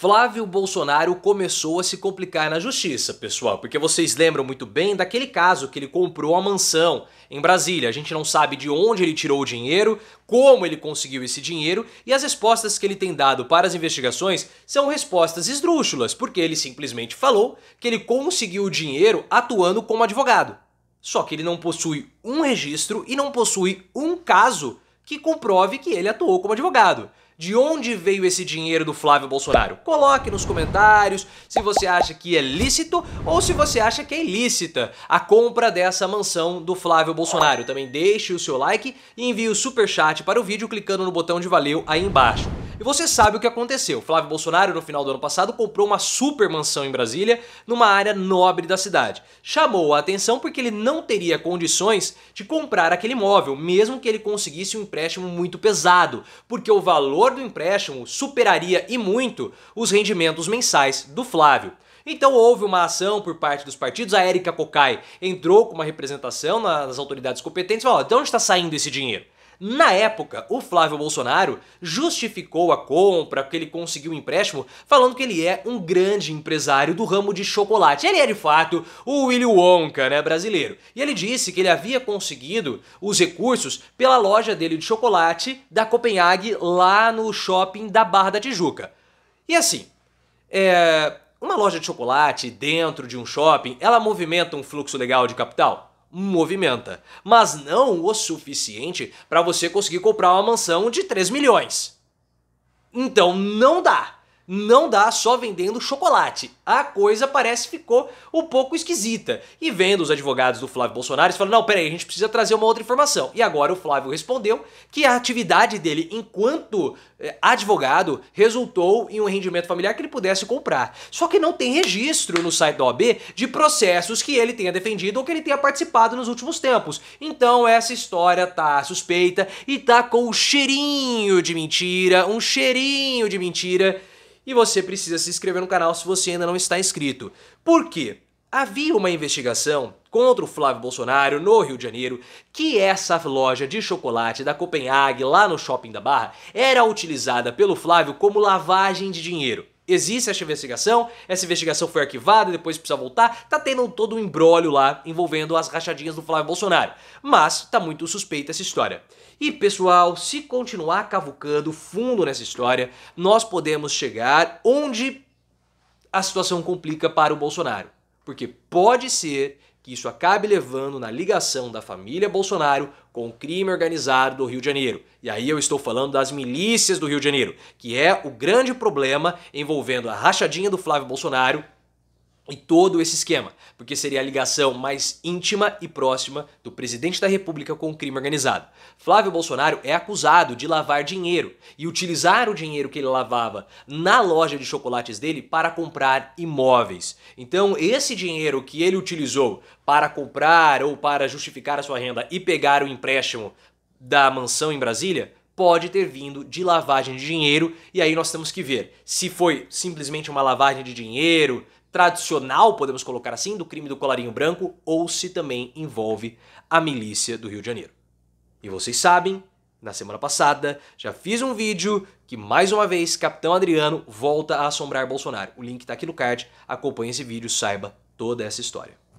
Flávio Bolsonaro começou a se complicar na justiça, pessoal, porque vocês lembram muito bem daquele caso que ele comprou a mansão em Brasília. A gente não sabe de onde ele tirou o dinheiro, como ele conseguiu esse dinheiro e as respostas que ele tem dado para as investigações são respostas esdrúxulas, porque ele simplesmente falou que ele conseguiu o dinheiro atuando como advogado. Só que ele não possui um registro e não possui um caso que comprove que ele atuou como advogado. De onde veio esse dinheiro do Flávio Bolsonaro? Coloque nos comentários se você acha que é lícito ou se você acha que é ilícita a compra dessa mansão do Flávio Bolsonaro. Também deixe o seu like e envie o super chat para o vídeo clicando no botão de valeu aí embaixo. E você sabe o que aconteceu. Flávio Bolsonaro, no final do ano passado, comprou uma super mansão em Brasília, numa área nobre da cidade. Chamou a atenção porque ele não teria condições de comprar aquele imóvel, mesmo que ele conseguisse um empréstimo muito pesado, porque o valor do empréstimo superaria e muito os rendimentos mensais do Flávio. Então houve uma ação por parte dos partidos, a Érica Cocai entrou com uma representação nas autoridades competentes e falou, de onde está saindo esse dinheiro? Na época, o Flávio Bolsonaro justificou a compra que ele conseguiu o um empréstimo falando que ele é um grande empresário do ramo de chocolate. Ele é de fato o Willy Wonka, né, brasileiro. E ele disse que ele havia conseguido os recursos pela loja dele de chocolate da Copenhague lá no shopping da Barra da Tijuca. E assim, é, uma loja de chocolate dentro de um shopping, ela movimenta um fluxo legal de capital? movimenta, mas não o suficiente para você conseguir comprar uma mansão de 3 milhões. Então não dá não dá só vendendo chocolate. A coisa parece ficou um pouco esquisita. E vendo os advogados do Flávio Bolsonaro, eles falaram: não, peraí, a gente precisa trazer uma outra informação. E agora o Flávio respondeu que a atividade dele enquanto eh, advogado resultou em um rendimento familiar que ele pudesse comprar. Só que não tem registro no site da OAB de processos que ele tenha defendido ou que ele tenha participado nos últimos tempos. Então essa história tá suspeita e tá com um cheirinho de mentira, um cheirinho de mentira e você precisa se inscrever no canal se você ainda não está inscrito. Por quê? Havia uma investigação contra o Flávio Bolsonaro no Rio de Janeiro que essa loja de chocolate da Copenhague, lá no shopping da Barra, era utilizada pelo Flávio como lavagem de dinheiro. Existe essa investigação, essa investigação foi arquivada, depois precisa voltar, tá tendo todo um embrólio lá envolvendo as rachadinhas do Flávio Bolsonaro. Mas tá muito suspeita essa história. E pessoal, se continuar cavucando fundo nessa história, nós podemos chegar onde a situação complica para o Bolsonaro. Porque pode ser que isso acabe levando na ligação da família Bolsonaro com o crime organizado do Rio de Janeiro. E aí eu estou falando das milícias do Rio de Janeiro, que é o grande problema envolvendo a rachadinha do Flávio Bolsonaro e todo esse esquema, porque seria a ligação mais íntima e próxima do presidente da República com o crime organizado. Flávio Bolsonaro é acusado de lavar dinheiro e utilizar o dinheiro que ele lavava na loja de chocolates dele para comprar imóveis. Então, esse dinheiro que ele utilizou para comprar ou para justificar a sua renda e pegar o empréstimo da mansão em Brasília pode ter vindo de lavagem de dinheiro, e aí nós temos que ver se foi simplesmente uma lavagem de dinheiro tradicional, podemos colocar assim, do crime do colarinho branco, ou se também envolve a milícia do Rio de Janeiro. E vocês sabem, na semana passada, já fiz um vídeo que mais uma vez Capitão Adriano volta a assombrar Bolsonaro. O link está aqui no card, acompanhe esse vídeo, saiba toda essa história.